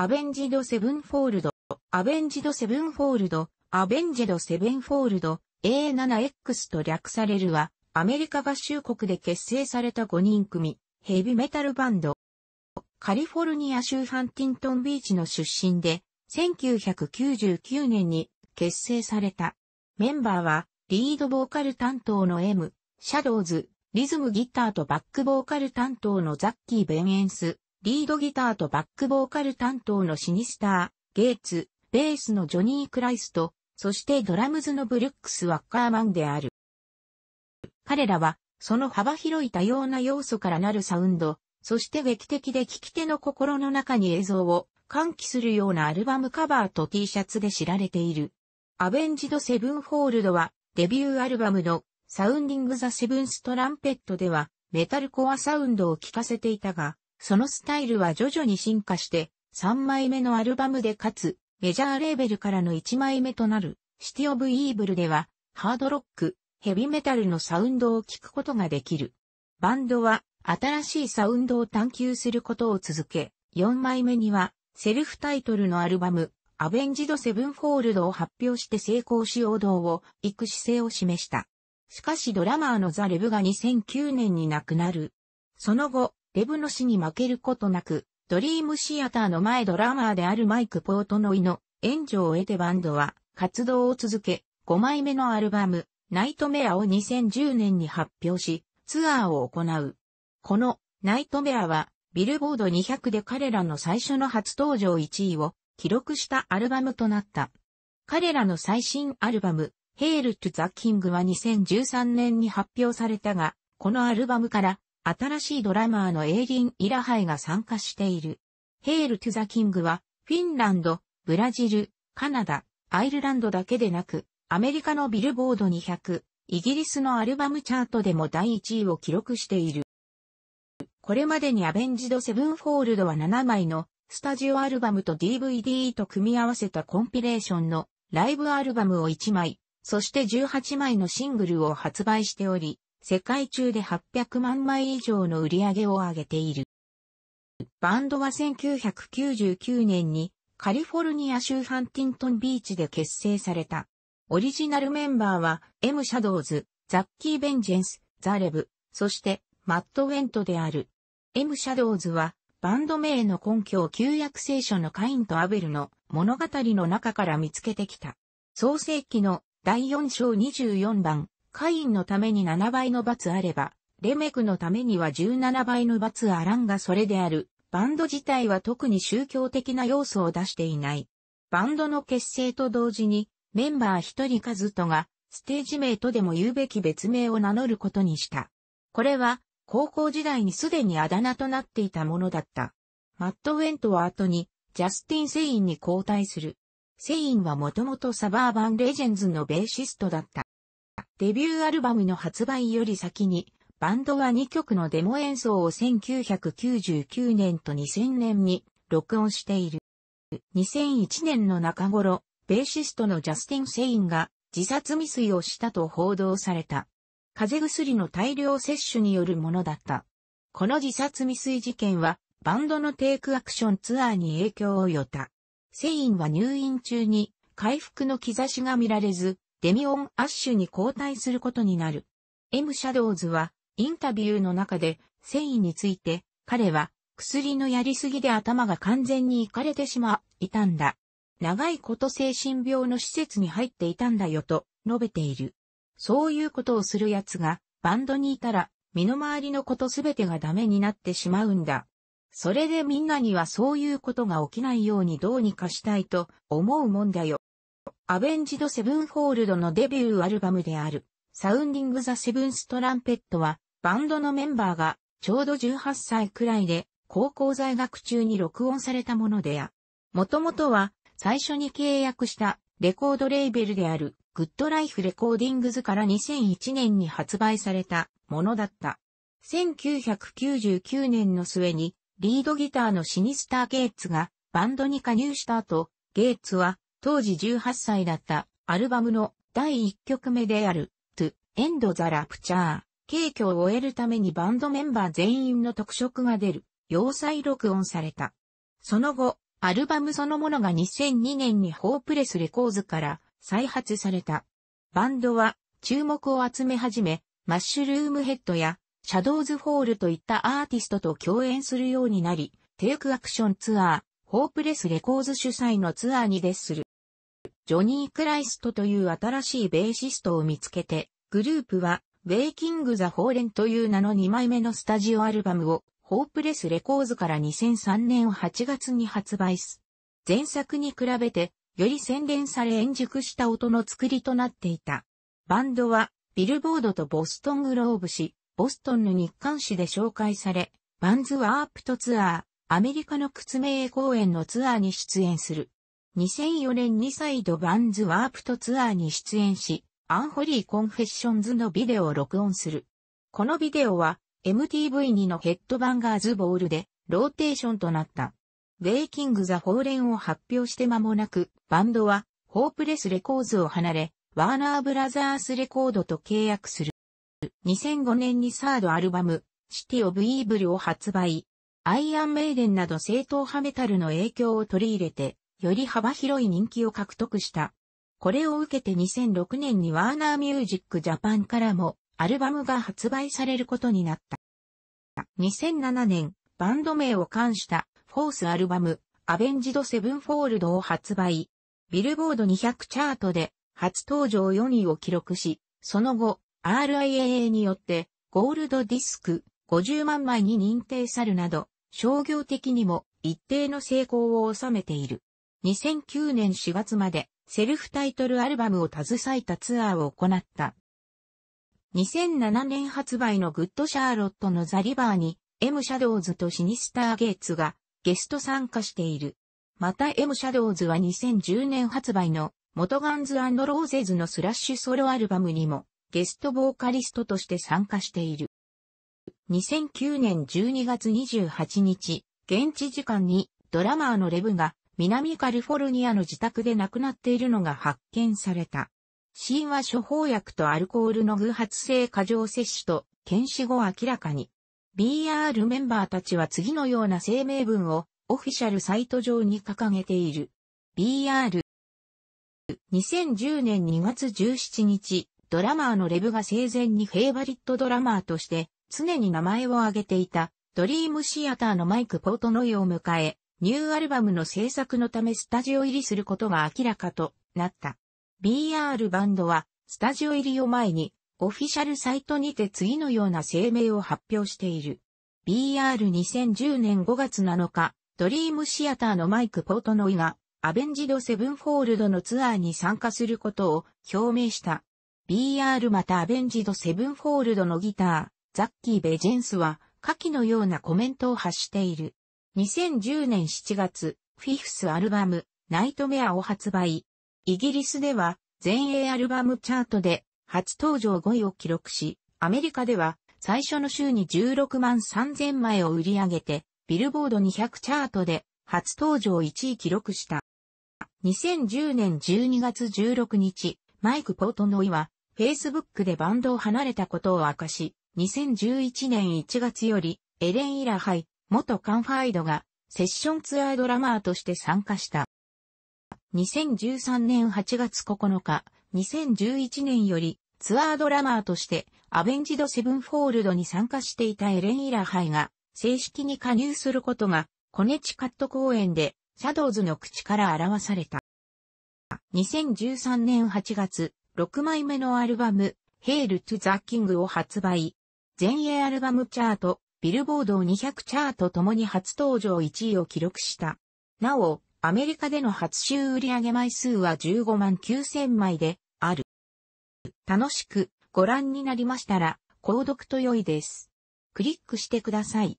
アベンジドセブンフォールド、アベンジドセブンフォールド、アベンジドセブンフォールド、A7X と略されるは、アメリカ合衆国で結成された5人組、ヘビメタルバンド。カリフォルニア州ハンティントンビーチの出身で、1999年に結成された。メンバーは、リードボーカル担当の M、シャドウズ、リズムギターとバックボーカル担当のザッキー・ベンエンス、リードギターとバックボーカル担当のシニスター、ゲイツ、ベースのジョニー・クライスト、そしてドラムズのブルックス・ワッカーマンである。彼らは、その幅広い多様な要素からなるサウンド、そして劇的で聴き手の心の中に映像を喚起するようなアルバムカバーと T シャツで知られている。アベンジド・セブンフォールドは、デビューアルバムのサウンディング・ザ・セブンス・トランペットでは、メタルコアサウンドを聴かせていたが、そのスタイルは徐々に進化して、3枚目のアルバムでかつ、メジャーレーベルからの1枚目となる、シティオブイーブルでは、ハードロック、ヘビメタルのサウンドを聴くことができる。バンドは、新しいサウンドを探求することを続け、4枚目には、セルフタイトルのアルバム、アベンジドセブンフォールドを発表して成功し王道を行く姿勢を示した。しかしドラマーのザ・レブが2009年に亡くなる。その後、レブの死に負けることなく、ドリームシアターの前ドラマーであるマイク・ポートノイの援助を得てバンドは活動を続け、5枚目のアルバム、ナイトメアを2010年に発表し、ツアーを行う。この、ナイトメアは、ビルボード200で彼らの最初の初登場1位を記録したアルバムとなった。彼らの最新アルバム、ヘール・トゥ・ザ・キングは2013年に発表されたが、このアルバムから新しいドラマーのエイリン・イラハイが参加している。ヘール・トゥ・ザ・キングは、フィンランド、ブラジル、カナダ、アイルランドだけでなく、アメリカのビルボード200、イギリスのアルバムチャートでも第1位を記録している。これまでにアベンジド・セブンフォールドは7枚のスタジオアルバムと DVD と組み合わせたコンピレーションのライブアルバムを1枚、そして18枚のシングルを発売しており、世界中で800万枚以上の売り上げを上げている。バンドは1999年にカリフォルニア州ハンティントンビーチで結成された。オリジナルメンバーは M シャドウズ、ザッキー・ベンジェンス、ザ・レブ、そしてマット・ウェントである。M シャドウズはバンド名の根拠を旧約聖書のカインとアベルの物語の中から見つけてきた。創世記の第4章24番、カインのために7倍の罰あれば、レメクのためには17倍の罰あらんがそれである。バンド自体は特に宗教的な要素を出していない。バンドの結成と同時に、メンバー一人カズトが、ステージ名とでも言うべき別名を名乗ることにした。これは、高校時代にすでにあだ名となっていたものだった。マット・ウェントは後に、ジャスティン・セインに交代する。セインはもともとサバーバン・レジェンズのベーシストだった。デビューアルバムの発売より先に、バンドは2曲のデモ演奏を1999年と2000年に録音している。2001年の中頃、ベーシストのジャスティン・セインが自殺未遂をしたと報道された。風邪薬の大量摂取によるものだった。この自殺未遂事件は、バンドのテイクアクションツアーに影響を与えた。セインは入院中に回復の兆しが見られず、デミオン・アッシュに交代することになる。M シャドウズは、インタビューの中で、繊維について、彼は、薬のやりすぎで頭が完全にいかれてしまいたんだ。長いこと精神病の施設に入っていたんだよと述べている。そういうことをする奴がバンドにいたら身の回りのことすべてがダメになってしまうんだ。それでみんなにはそういうことが起きないようにどうにかしたいと思うもんだよ。アベンジド・セブンホールドのデビューアルバムである、サウンディング・ザ・セブンストランペットは、バンドのメンバーが、ちょうど18歳くらいで、高校在学中に録音されたものであ。もともとは、最初に契約したレコードレーベルである、グッドライフレコーディングズから2001年に発売されたものだった。1999年の末に、リードギターのシニスター・ゲイツがバンドに加入した後、ゲイツは当時18歳だったアルバムの第1曲目である To End the Rapture。景況を得るためにバンドメンバー全員の特色が出る、要塞録音された。その後、アルバムそのものが2002年にホープレスレコーズから再発された。バンドは注目を集め始め、マッシュルームヘッドやシャドウズホールといったアーティストと共演するようになり、テイクアクションツアー、ホープレスレコーズ主催のツアーにデッスル。ジョニー・クライストという新しいベーシストを見つけて、グループは、ウェイキング・ザ・ホーレンという名の2枚目のスタジオアルバムを、ホープレスレコーズから2003年8月に発売す。前作に比べて、より洗練され円熟した音の作りとなっていた。バンドは、ビルボードとボストングローブ誌、ボストンの日刊誌で紹介され、バンズワープトツアー、アメリカの靴名公演のツアーに出演する。2004年にサイドバンズワープとツアーに出演し、アンホリーコンフェッションズのビデオを録音する。このビデオは MTV2 のヘッドバンガーズボールでローテーションとなった。ウェイキング・ザ・ホーレンを発表して間もなく、バンドはホープレスレコーズを離れ、ワーナーブラザースレコードと契約する。2005年にサードアルバム、シティ・オブ・イーブルを発売。アイアンメイデンなど正統派メタルの影響を取り入れて、より幅広い人気を獲得した。これを受けて2006年にワーナーミュージックジャパンからもアルバムが発売されることになった。2007年、バンド名を冠したフォースアルバムアベンジドセブンフォールドを発売。ビルボード200チャートで初登場4位を記録し、その後 RIAA によってゴールドディスク50万枚に認定さるなど商業的にも一定の成功を収めている。2009年4月までセルフタイトルアルバムを携えたツアーを行った。2007年発売のグッドシャーロットのザリバーに M シャドウズとシニスターゲイツがゲスト参加している。また M シャドウズは2010年発売の元ガンズローゼズのスラッシュソロアルバムにもゲストボーカリストとして参加している。2009年12月28日、現地時間にドラマーのレブが南カリフォルニアの自宅で亡くなっているのが発見された。死因は処方薬とアルコールの偶発性過剰摂取と検視後明らかに。BR メンバーたちは次のような声明文をオフィシャルサイト上に掲げている。BR。2010年2月17日、ドラマーのレブが生前にフェイバリットドラマーとして常に名前を挙げていた、ドリームシアターのマイク・ポートノイを迎え、ニューアルバムの制作のためスタジオ入りすることが明らかとなった。BR バンドは、スタジオ入りを前に、オフィシャルサイトにて次のような声明を発表している。BR2010 年5月7日、ドリームシアターのマイク・ポートノイが、アベンジド・セブンフォールドのツアーに参加することを表明した。BR またアベンジド・セブンフォールドのギター、ザッキー・ベジェンスは、下記のようなコメントを発している。2010年7月、フィフスアルバム、ナイトメアを発売。イギリスでは、全英アルバムチャートで、初登場5位を記録し、アメリカでは、最初の週に16万3000枚を売り上げて、ビルボード200チャートで、初登場1位記録した。2010年12月16日、マイク・ポートノイは、Facebook でバンドを離れたことを明かし、2011年1月より、エレン・イラハイ、元カンファイドが、セッションツアードラマーとして参加した。2013年8月9日、2011年より、ツアードラマーとして、アベンジド・セブンフォールドに参加していたエレン・イラハイが、正式に加入することが、コネチカット公演で、シャドウズの口から表された。2013年8月、6枚目のアルバム、Hail to the King を発売、全英アルバムチャート、ビルボード200チャートともに初登場1位を記録した。なお、アメリカでの初週売上枚数は15万9000枚である。楽しくご覧になりましたら、購読と良いです。クリックしてください。